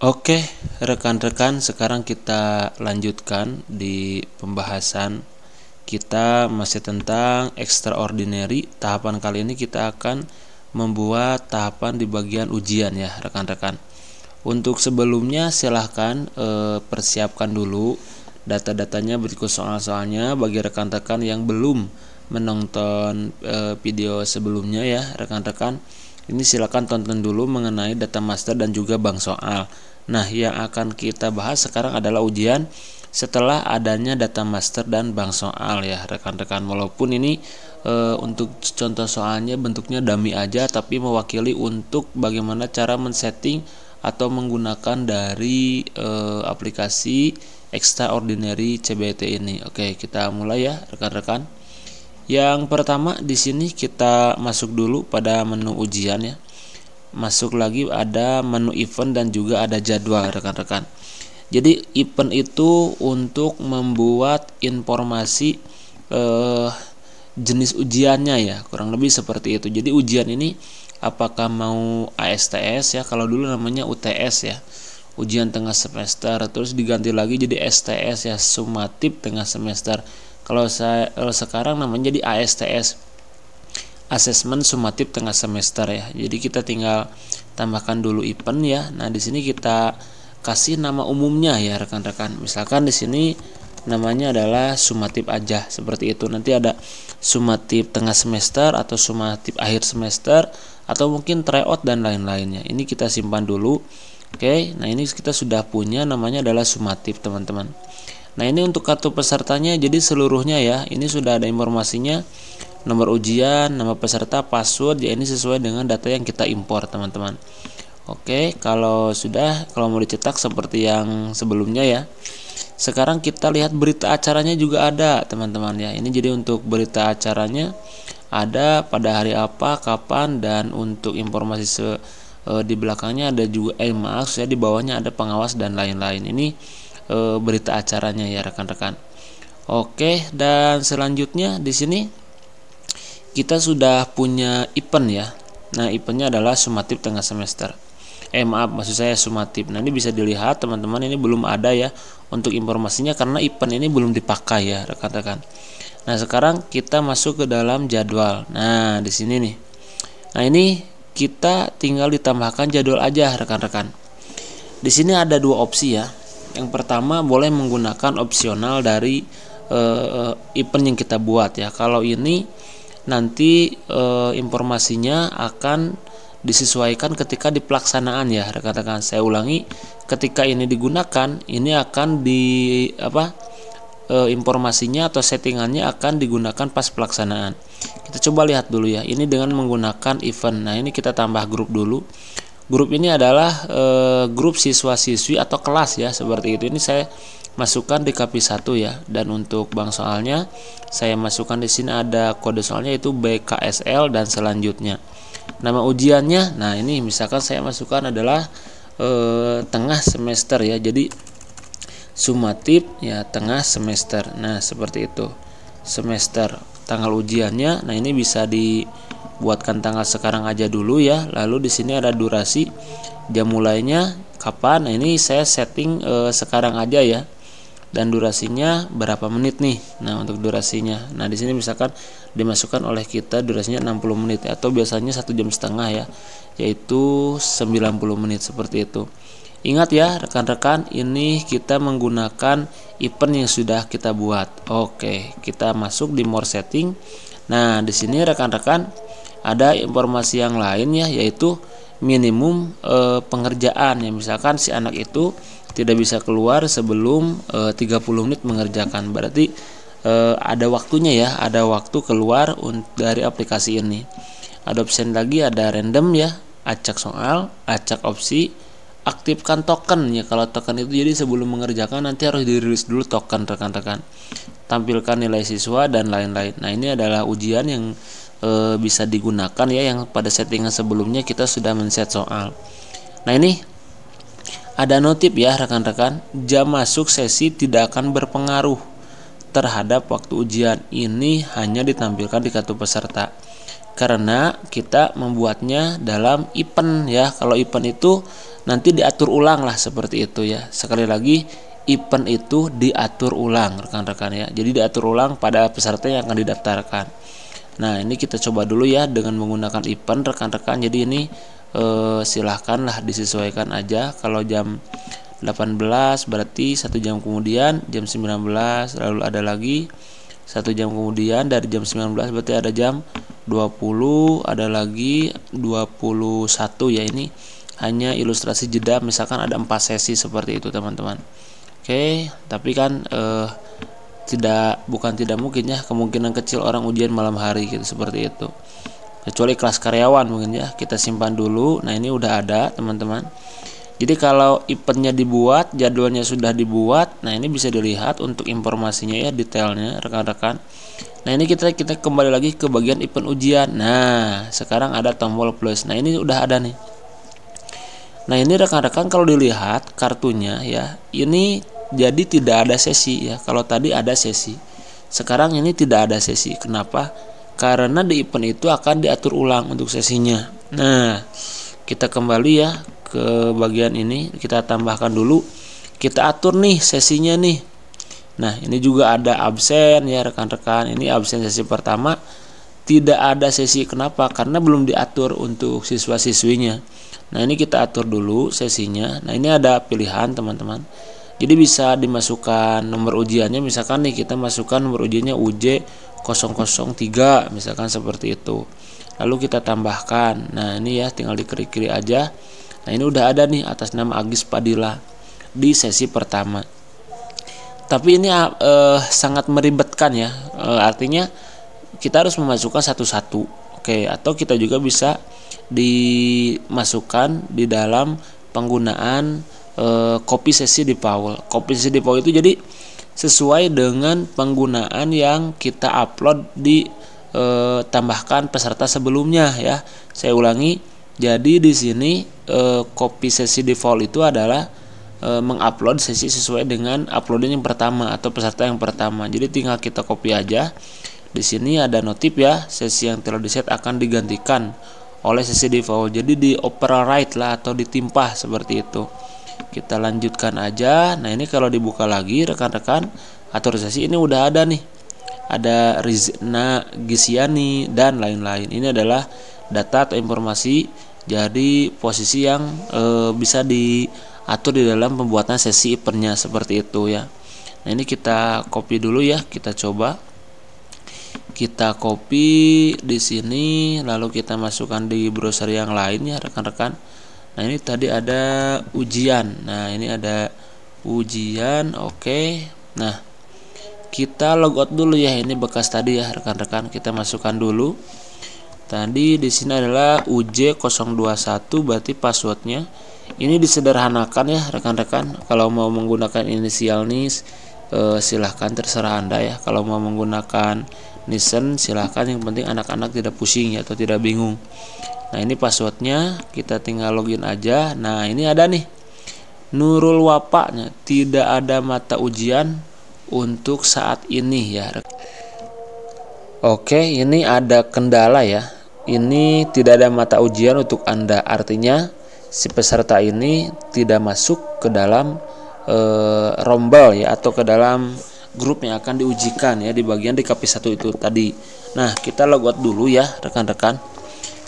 Oke, rekan-rekan, sekarang kita lanjutkan di pembahasan kita masih tentang extraordinary. Tahapan kali ini kita akan membuat tahapan di bagian ujian ya, rekan-rekan. Untuk sebelumnya silahkan e, persiapkan dulu data-datanya berikut soal-soalnya bagi rekan-rekan yang belum menonton e, video sebelumnya ya, rekan-rekan. Ini silakan tonton dulu mengenai data master dan juga bank soal Nah, yang akan kita bahas sekarang adalah ujian setelah adanya data master dan bank soal ya rekan-rekan walaupun ini e, untuk contoh soalnya bentuknya dummy aja tapi mewakili untuk bagaimana cara men-setting atau menggunakan dari e, aplikasi extraordinary CBT ini oke kita mulai ya rekan-rekan yang pertama di sini kita masuk dulu pada menu ujian ya masuk lagi ada menu event dan juga ada jadwal rekan-rekan jadi event itu untuk membuat informasi eh, jenis ujiannya ya kurang lebih seperti itu jadi ujian ini apakah mau ASTS ya kalau dulu namanya UTS ya ujian tengah semester terus diganti lagi jadi STS ya sumatif tengah semester kalau saya kalau sekarang namanya jadi ASTS Assessment sumatif tengah semester ya. Jadi kita tinggal tambahkan dulu event ya. Nah, di sini kita kasih nama umumnya ya rekan-rekan. Misalkan di sini namanya adalah sumatif aja seperti itu. Nanti ada sumatif tengah semester atau sumatif akhir semester atau mungkin tryout dan lain-lainnya. Ini kita simpan dulu. Oke, nah ini kita sudah punya namanya adalah sumatif teman-teman. Nah ini untuk kartu pesertanya jadi seluruhnya ya. Ini sudah ada informasinya nomor ujian, nama peserta, password ya ini sesuai dengan data yang kita impor teman-teman. Oke, kalau sudah kalau mau dicetak seperti yang sebelumnya ya. Sekarang kita lihat berita acaranya juga ada teman-teman ya. Ini jadi untuk berita acaranya ada pada hari apa, kapan dan untuk informasi se, e, di belakangnya ada juga eh maaf saya di bawahnya ada pengawas dan lain-lain. Ini e, berita acaranya ya rekan-rekan. Oke, dan selanjutnya di sini kita sudah punya event ya nah eventnya adalah sumatif tengah semester eh maaf maksud saya sumatif nah ini bisa dilihat teman-teman ini belum ada ya untuk informasinya karena event ini belum dipakai ya rekan-rekan nah sekarang kita masuk ke dalam jadwal nah di sini nih nah ini kita tinggal ditambahkan jadwal aja rekan-rekan di sini ada dua opsi ya yang pertama boleh menggunakan opsional dari uh, eh, event eh, yang kita buat ya kalau ini nanti e, informasinya akan disesuaikan ketika di pelaksanaan ya rekan-rekan saya ulangi ketika ini digunakan ini akan di apa e, informasinya atau settingannya akan digunakan pas pelaksanaan kita coba lihat dulu ya ini dengan menggunakan event nah ini kita tambah grup dulu grup ini adalah e, grup siswa-siswi atau kelas ya seperti itu ini saya masukkan di kapi 1 ya dan untuk bank soalnya saya masukkan di sini ada kode soalnya itu BKSL dan selanjutnya nama ujiannya nah ini misalkan saya masukkan adalah eh, tengah semester ya jadi sumatif ya tengah semester nah seperti itu semester tanggal ujiannya nah ini bisa dibuatkan tanggal sekarang aja dulu ya lalu di sini ada durasi jam mulainya kapan nah ini saya setting eh, sekarang aja ya dan durasinya berapa menit nih. Nah, untuk durasinya. Nah, di sini misalkan dimasukkan oleh kita durasinya 60 menit ya, atau biasanya satu jam setengah ya, yaitu 90 menit seperti itu. Ingat ya rekan-rekan, ini kita menggunakan event yang sudah kita buat. Oke, kita masuk di more setting. Nah, di sini rekan-rekan ada informasi yang lain ya yaitu minimum e, pengerjaan ya misalkan si anak itu tidak bisa keluar sebelum e, eh, 30 menit mengerjakan berarti e, ada waktunya ya ada waktu keluar dari aplikasi ini ada option lagi ada random ya acak soal acak opsi aktifkan token ya kalau token itu jadi sebelum mengerjakan nanti harus dirilis dulu token rekan-rekan tampilkan nilai siswa dan lain-lain nah ini adalah ujian yang e, bisa digunakan ya yang pada settingan sebelumnya kita sudah men-set soal. Nah, ini ada notif ya rekan-rekan, jam masuk sesi tidak akan berpengaruh terhadap waktu ujian. Ini hanya ditampilkan di kartu peserta. Karena kita membuatnya dalam event ya. Kalau event itu nanti diatur ulang lah seperti itu ya. Sekali lagi event itu diatur ulang rekan-rekan ya. Jadi diatur ulang pada peserta yang akan didaftarkan. Nah ini kita coba dulu ya dengan menggunakan event rekan-rekan. Jadi ini eh, lah disesuaikan aja. Kalau jam 18 berarti satu jam kemudian, jam 19 lalu ada lagi satu jam kemudian dari jam 19 berarti ada jam 20 ada lagi 21 ya ini hanya ilustrasi jeda misalkan ada empat sesi seperti itu teman-teman oke tapi kan eh, tidak bukan tidak mungkin ya kemungkinan kecil orang ujian malam hari gitu seperti itu kecuali kelas karyawan mungkin ya kita simpan dulu nah ini udah ada teman-teman jadi kalau eventnya dibuat jadwalnya sudah dibuat nah ini bisa dilihat untuk informasinya ya detailnya rekan-rekan nah ini kita kita kembali lagi ke bagian event ujian nah sekarang ada tombol plus nah ini udah ada nih nah ini rekan-rekan kalau dilihat kartunya ya ini jadi tidak ada sesi ya. Kalau tadi ada sesi, sekarang ini tidak ada sesi. Kenapa? Karena di event itu akan diatur ulang untuk sesinya. Nah, kita kembali ya ke bagian ini, kita tambahkan dulu. Kita atur nih sesinya nih. Nah, ini juga ada absen ya rekan-rekan. Ini absen sesi pertama tidak ada sesi kenapa? Karena belum diatur untuk siswa-siswinya. Nah, ini kita atur dulu sesinya. Nah, ini ada pilihan teman-teman jadi bisa dimasukkan nomor ujiannya misalkan nih kita masukkan nomor ujiannya UJ 003 misalkan seperti itu lalu kita tambahkan nah ini ya tinggal dikiri-kiri aja nah ini udah ada nih atas nama Agis Padilla di sesi pertama tapi ini eh, sangat meribetkan ya eh, artinya kita harus memasukkan satu-satu oke atau kita juga bisa dimasukkan di dalam penggunaan Eh, kopi sesi di Paul. Kopi sesi di Paul itu jadi sesuai dengan penggunaan yang kita upload di e, tambahkan peserta sebelumnya ya. Saya ulangi, jadi di sini e, eh, copy sesi default itu adalah e, mengupload sesi sesuai dengan uploadan yang pertama atau peserta yang pertama. Jadi tinggal kita copy aja. Di sini ada notif ya, sesi yang telah diset akan digantikan oleh sesi default. Jadi di override lah atau ditimpa seperti itu kita lanjutkan aja nah ini kalau dibuka lagi rekan-rekan aturisasi ini udah ada nih ada Rizna Gisiani dan lain-lain ini adalah data atau informasi jadi posisi yang e, bisa diatur di dalam pembuatan sesi eventnya seperti itu ya nah ini kita copy dulu ya kita coba kita copy di sini lalu kita masukkan di browser yang lain ya rekan-rekan Nah, ini tadi ada ujian. Nah, ini ada ujian. Oke. Okay. Nah, kita logout dulu ya. Ini bekas tadi ya, rekan-rekan. Kita masukkan dulu. Tadi di sini adalah UJ021 berarti passwordnya. Ini disederhanakan ya, rekan-rekan. Kalau mau menggunakan inisial nih eh, silahkan terserah Anda ya. Kalau mau menggunakan listen silahkan yang penting anak-anak tidak pusing atau tidak bingung nah ini passwordnya kita tinggal login aja nah ini ada nih Nurul Wapaknya tidak ada mata ujian untuk saat ini ya Oke ini ada kendala ya ini tidak ada mata ujian untuk anda artinya si peserta ini tidak masuk ke dalam e, rombel ya atau ke dalam grup yang akan diujikan ya di bagian di kapis satu itu tadi. Nah, kita logout dulu ya rekan-rekan.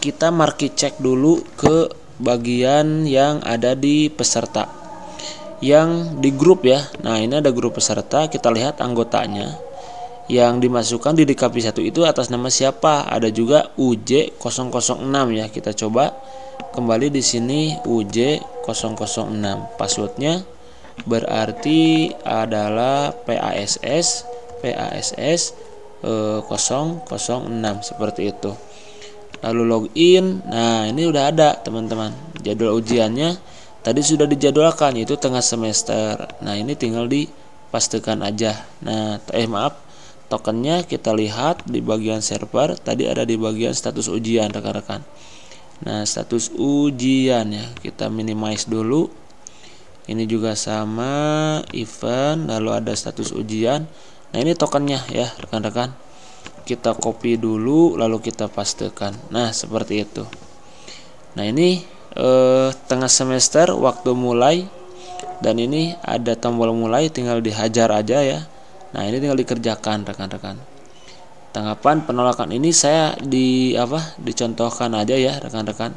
Kita marki cek dulu ke bagian yang ada di peserta. Yang di grup ya. Nah, ini ada grup peserta, kita lihat anggotanya. Yang dimasukkan di DKP 1 itu atas nama siapa? Ada juga UJ006 ya. Kita coba kembali di sini UJ006. Passwordnya berarti adalah PASS PASS e, 006 seperti itu lalu login nah ini udah ada teman-teman jadwal ujiannya tadi sudah dijadwalkan yaitu tengah semester nah ini tinggal dipastikan aja nah eh maaf tokennya kita lihat di bagian server tadi ada di bagian status ujian rekan-rekan nah status ujian ya kita minimize dulu ini juga sama event lalu ada status ujian nah ini tokennya ya rekan-rekan kita copy dulu lalu kita pastekan nah seperti itu nah ini eh, tengah semester waktu mulai dan ini ada tombol mulai tinggal dihajar aja ya nah ini tinggal dikerjakan rekan-rekan tanggapan penolakan ini saya di apa dicontohkan aja ya rekan-rekan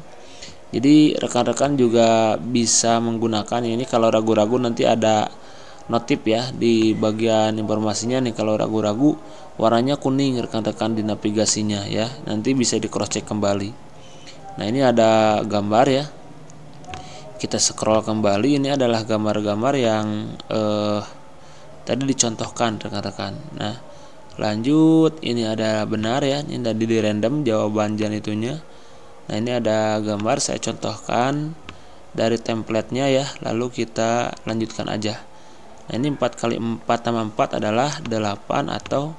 jadi rekan-rekan juga bisa menggunakan ini kalau ragu-ragu nanti ada notif ya di bagian informasinya nih kalau ragu-ragu warnanya kuning rekan-rekan di navigasinya ya nanti bisa di cross check kembali nah ini ada gambar ya kita scroll kembali ini adalah gambar-gambar yang eh, tadi dicontohkan rekan-rekan nah lanjut ini ada benar ya ini tadi di random jawaban jan itunya Nah ini ada gambar saya contohkan dari templatenya ya lalu kita lanjutkan aja. Nah ini 4 kali 4 tambah 4 adalah 8 atau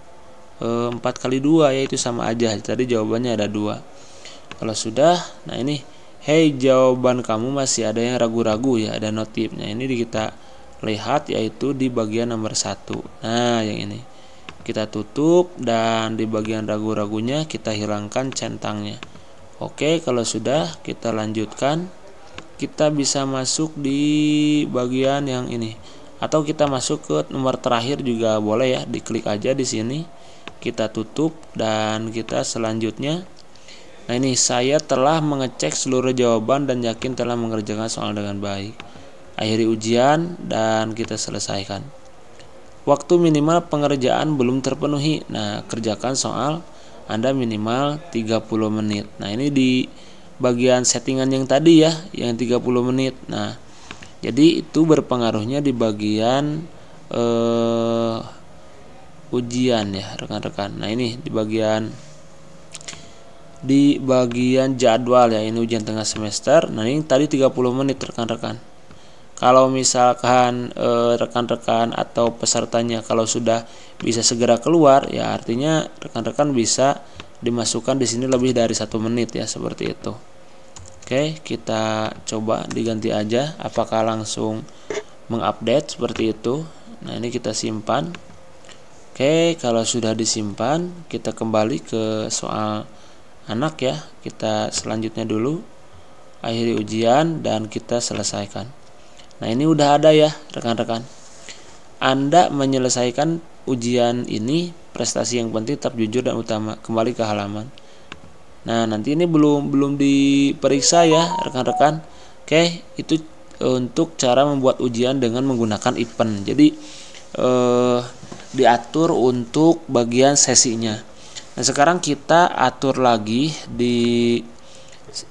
e, eh, 4 kali 2 yaitu sama aja tadi jawabannya ada 2 kalau sudah nah ini hey jawaban kamu masih ada yang ragu-ragu ya ada notifnya ini kita lihat yaitu di bagian nomor 1 nah yang ini kita tutup dan di bagian ragu-ragunya kita hilangkan centangnya Oke, kalau sudah kita lanjutkan. Kita bisa masuk di bagian yang ini atau kita masuk ke nomor terakhir juga boleh ya, diklik aja di sini. Kita tutup dan kita selanjutnya Nah ini saya telah mengecek seluruh jawaban dan yakin telah mengerjakan soal dengan baik. Akhiri ujian dan kita selesaikan. Waktu minimal pengerjaan belum terpenuhi. Nah, kerjakan soal anda minimal 30 menit. Nah, ini di bagian settingan yang tadi ya, yang 30 menit. Nah, jadi itu berpengaruhnya di bagian eh, ujian ya, rekan-rekan. Nah, ini di bagian di bagian jadwal ya, ini ujian tengah semester. Nah, ini tadi 30 menit rekan-rekan kalau misalkan eh, rekan-rekan eh, atau pesertanya kalau sudah bisa segera keluar ya artinya rekan-rekan bisa dimasukkan di sini lebih dari satu menit ya seperti itu oke kita coba diganti aja apakah langsung mengupdate seperti itu nah ini kita simpan oke kalau sudah disimpan kita kembali ke soal anak ya kita selanjutnya dulu akhiri ujian dan kita selesaikan Nah, ini udah ada ya, rekan-rekan. Anda menyelesaikan ujian ini, prestasi yang penting tetap jujur dan utama. Kembali ke halaman. Nah, nanti ini belum belum diperiksa ya, rekan-rekan. Oke, itu untuk cara membuat ujian dengan menggunakan event. Jadi eh, diatur untuk bagian sesinya. Nah, sekarang kita atur lagi di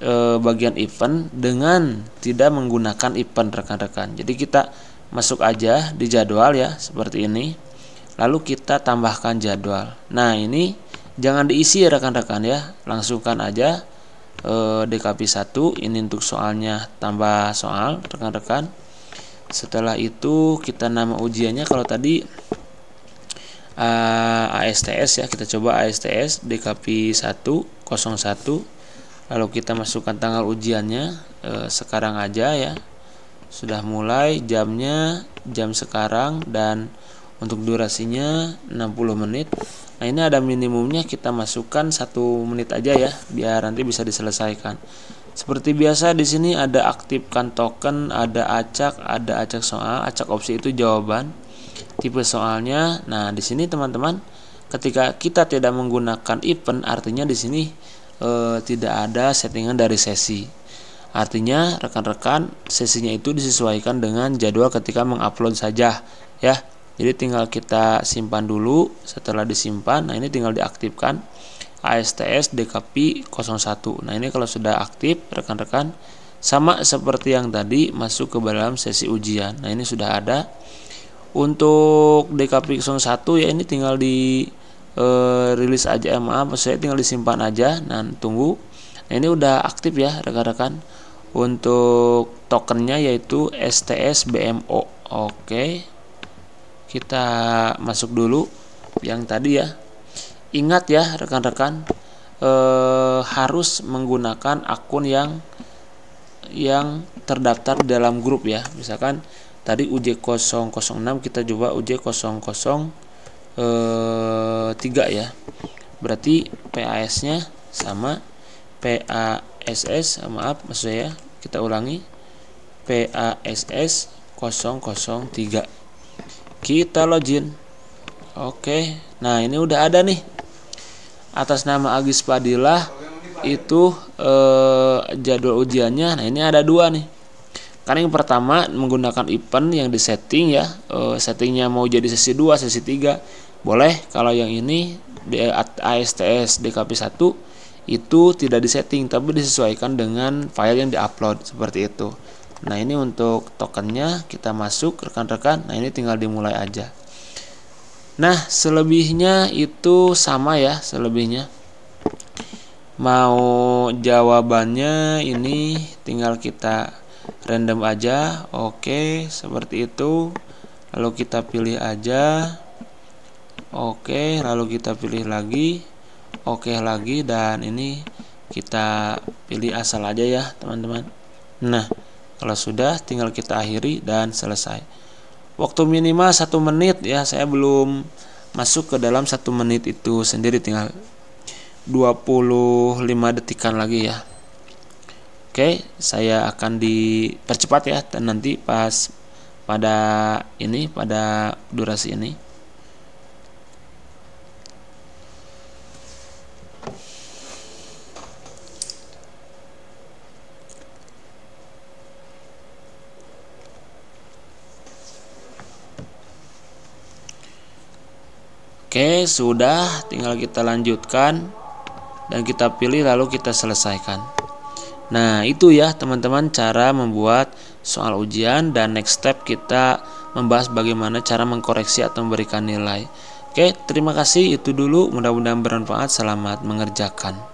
e, bagian event dengan tidak menggunakan event rekan-rekan. Jadi kita masuk aja di jadwal ya seperti ini. Lalu kita tambahkan jadwal. Nah, ini jangan diisi ya rekan-rekan ya. Langsungkan aja e, eh, DKP 1 ini untuk soalnya tambah soal rekan-rekan. Setelah itu kita nama ujiannya kalau tadi uh, eh, ASTS ya kita coba ASTS DKP 101 lalu kita masukkan tanggal ujiannya e, sekarang aja ya sudah mulai jamnya jam sekarang dan untuk durasinya 60 menit nah ini ada minimumnya kita masukkan satu menit aja ya biar nanti bisa diselesaikan seperti biasa di sini ada aktifkan token, ada acak, ada acak soal, acak opsi itu jawaban, tipe soalnya. Nah, di sini teman-teman ketika kita tidak menggunakan event artinya di sini e, tidak ada settingan dari sesi. Artinya rekan-rekan sesinya itu disesuaikan dengan jadwal ketika mengupload saja ya. Jadi tinggal kita simpan dulu, setelah disimpan nah ini tinggal diaktifkan ASTS DKP 01. Nah, ini kalau sudah aktif rekan-rekan sama seperti yang tadi masuk ke dalam sesi ujian. Nah, ini sudah ada. Untuk DKP 01 ya ini tinggal di e, rilis aja eh, maaf saya tinggal disimpan aja dan nah, tunggu nah ini udah aktif ya rekan-rekan untuk tokennya yaitu STS BMO oke kita masuk dulu yang tadi ya ingat ya rekan-rekan e, harus menggunakan akun yang yang terdaftar dalam grup ya misalkan tadi UJ006 kita coba uj Eh, tiga ya berarti PAS nya sama PASS maaf maksud saya kita ulangi PASS 003 kita login oke nah ini udah ada nih atas nama Agis Padilah itu eh, jadwal ujiannya nah ini ada dua nih karena yang pertama menggunakan event yang disetting ya eh, settingnya mau jadi sesi 2 sesi 3 boleh kalau yang ini di eh, ASTS DKP 1 itu tidak disetting tapi disesuaikan dengan file yang diupload seperti itu nah ini untuk tokennya kita masuk rekan-rekan nah ini tinggal dimulai aja nah selebihnya itu sama ya selebihnya mau jawabannya ini tinggal kita random aja oke seperti itu lalu kita pilih aja Oke, lalu kita pilih lagi. Oke lagi dan ini kita pilih asal aja ya, teman-teman. Nah, kalau sudah tinggal kita akhiri dan selesai. Waktu minimal satu menit ya, saya belum masuk ke dalam satu menit itu sendiri tinggal 25 detikan lagi ya. Oke, saya akan dipercepat ya dan nanti pas pada ini pada durasi ini. Oke, sudah, tinggal kita lanjutkan dan kita pilih lalu kita selesaikan. Nah, itu ya teman-teman cara membuat soal ujian dan next step kita membahas bagaimana cara mengkoreksi atau memberikan nilai. Oke, terima kasih itu dulu, mudah-mudahan bermanfaat. Selamat mengerjakan.